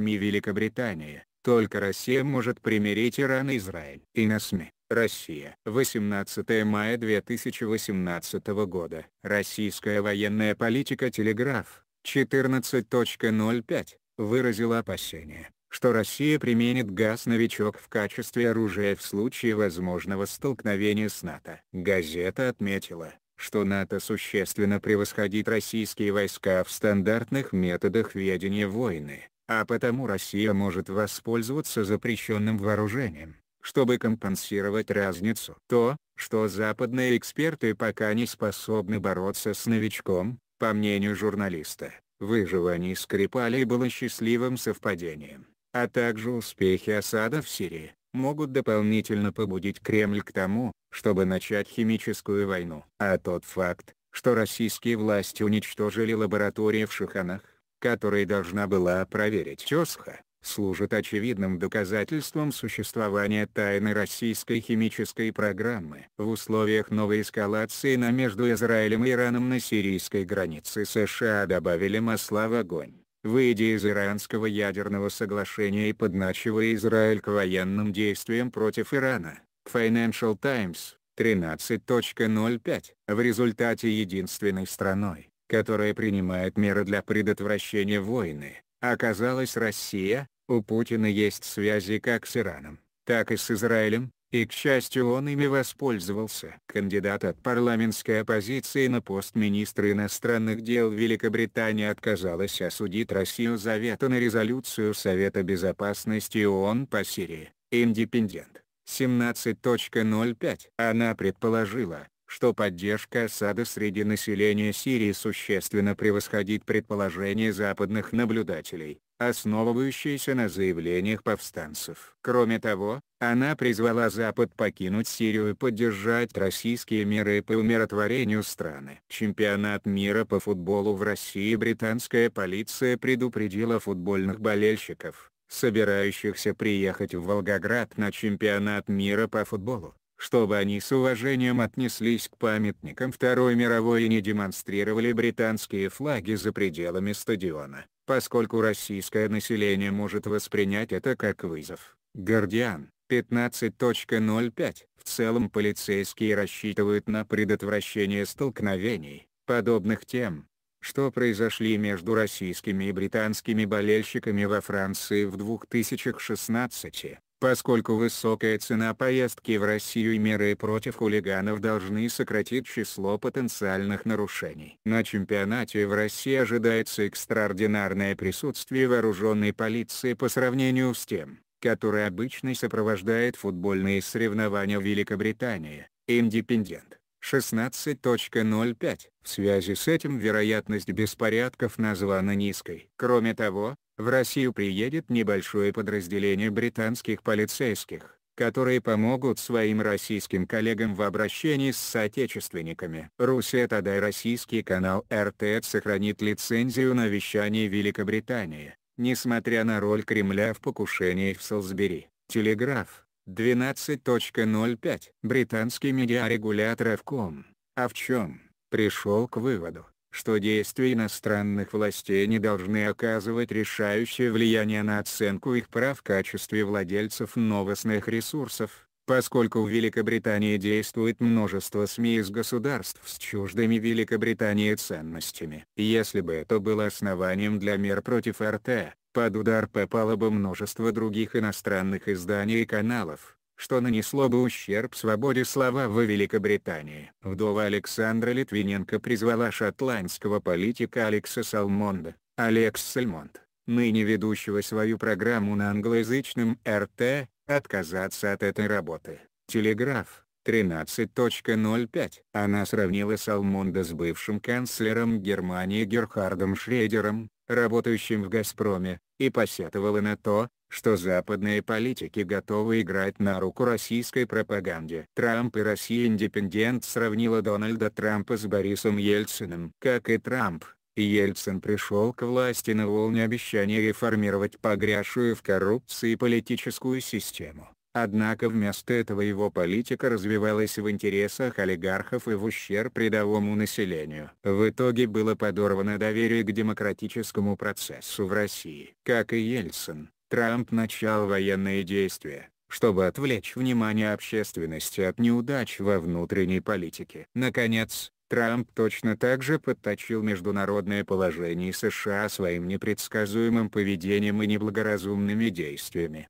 СМИ Великобритания, только Россия может примирить Иран и Израиль. И на СМИ. Россия. 18 мая 2018 года. Российская военная политика Телеграф 14.05 выразила опасения, что Россия применит газ «Новичок» в качестве оружия в случае возможного столкновения с НАТО. Газета отметила, что НАТО существенно превосходит российские войска в стандартных методах ведения войны, а потому Россия может воспользоваться запрещенным вооружением, чтобы компенсировать разницу. То, что западные эксперты пока не способны бороться с новичком, по мнению журналиста, выживание Скрипалей было счастливым совпадением, а также успехи осада в Сирии могут дополнительно побудить Кремль к тому, чтобы начать химическую войну. А тот факт, что российские власти уничтожили лаборатории в Шиханах, который должна была проверить Тесха, служит очевидным доказательством существования тайны российской химической программы. В условиях новой эскалации на между Израилем и Ираном на сирийской границе США добавили масла в огонь, выйдя из иранского ядерного соглашения и подначивая Израиль к военным действиям против Ирана. Financial Times, 13.05. В результате единственной страной которая принимает меры для предотвращения войны. оказалась Россия, у Путина есть связи как с Ираном, так и с Израилем, и к счастью он ими воспользовался. Кандидат от парламентской оппозиции на пост министра иностранных дел Великобритании отказалась осудить Россию за вето на резолюцию Совета безопасности ООН по Сирии, «Индепендент» 17.05. Она предположила, что поддержка Асада среди населения Сирии существенно превосходит предположения западных наблюдателей, основывающиеся на заявлениях повстанцев. Кроме того, она призвала Запад покинуть Сирию и поддержать российские меры по умиротворению страны. Чемпионат мира по футболу в России британская полиция предупредила футбольных болельщиков, собирающихся приехать в Волгоград на чемпионат мира по футболу чтобы они с уважением отнеслись к памятникам Второй мировой и не демонстрировали британские флаги за пределами стадиона, поскольку российское население может воспринять это как вызов. Гардиан, 15.05. В целом полицейские рассчитывают на предотвращение столкновений, подобных тем, что произошли между российскими и британскими болельщиками во Франции в 2016 Поскольку высокая цена поездки в Россию и меры против хулиганов должны сократить число потенциальных нарушений. На чемпионате в России ожидается экстраординарное присутствие вооруженной полиции по сравнению с тем, которое обычно сопровождает футбольные соревнования в Великобритании, Индепендент. 16.05. В связи с этим вероятность беспорядков названа низкой. Кроме того, в Россию приедет небольшое подразделение британских полицейских, которые помогут своим российским коллегам в обращении с соотечественниками. Руссия тогда и российский канал РТ сохранит лицензию на вещание Великобритании, несмотря на роль Кремля в покушении в Солсбери. Телеграф, 12.05. Британский медиарегулятор ком. а в чем, пришел к выводу, что действия иностранных властей не должны оказывать решающее влияние на оценку их прав в качестве владельцев новостных ресурсов, поскольку в Великобритании действует множество СМИ из государств с чуждыми Великобритании ценностями. Если бы это было основанием для мер против РТ, под удар попало бы множество других иностранных изданий и каналов, что нанесло бы ущерб свободе слова в Великобритании. Вдова Александра Литвиненко призвала шотландского политика Алекса Салмонда, Алекс Сальмонд, ныне ведущего свою программу на англоязычном РТ, отказаться от этой работы. Телеграф, 13.05. Она сравнила Салмонда с бывшим канцлером Германии Герхардом Шредером, работающим в «Газпроме», и посетовала на то, что западные политики готовы играть на руку российской пропаганде. Трамп и Россия Индепендент сравнила Дональда Трампа с Борисом Ельциным. Как и Трамп, Ельцин пришел к власти на волне обещания реформировать погрязшую в коррупции политическую систему. Однако вместо этого его политика развивалась в интересах олигархов и в ущерб рядовому населению. В итоге было подорвано доверие к демократическому процессу в России. Как и Ельцин, Трамп начал военные действия, чтобы отвлечь внимание общественности от неудач во внутренней политике. Наконец, Трамп точно так же подточил международное положение США своим непредсказуемым поведением и неблагоразумными действиями.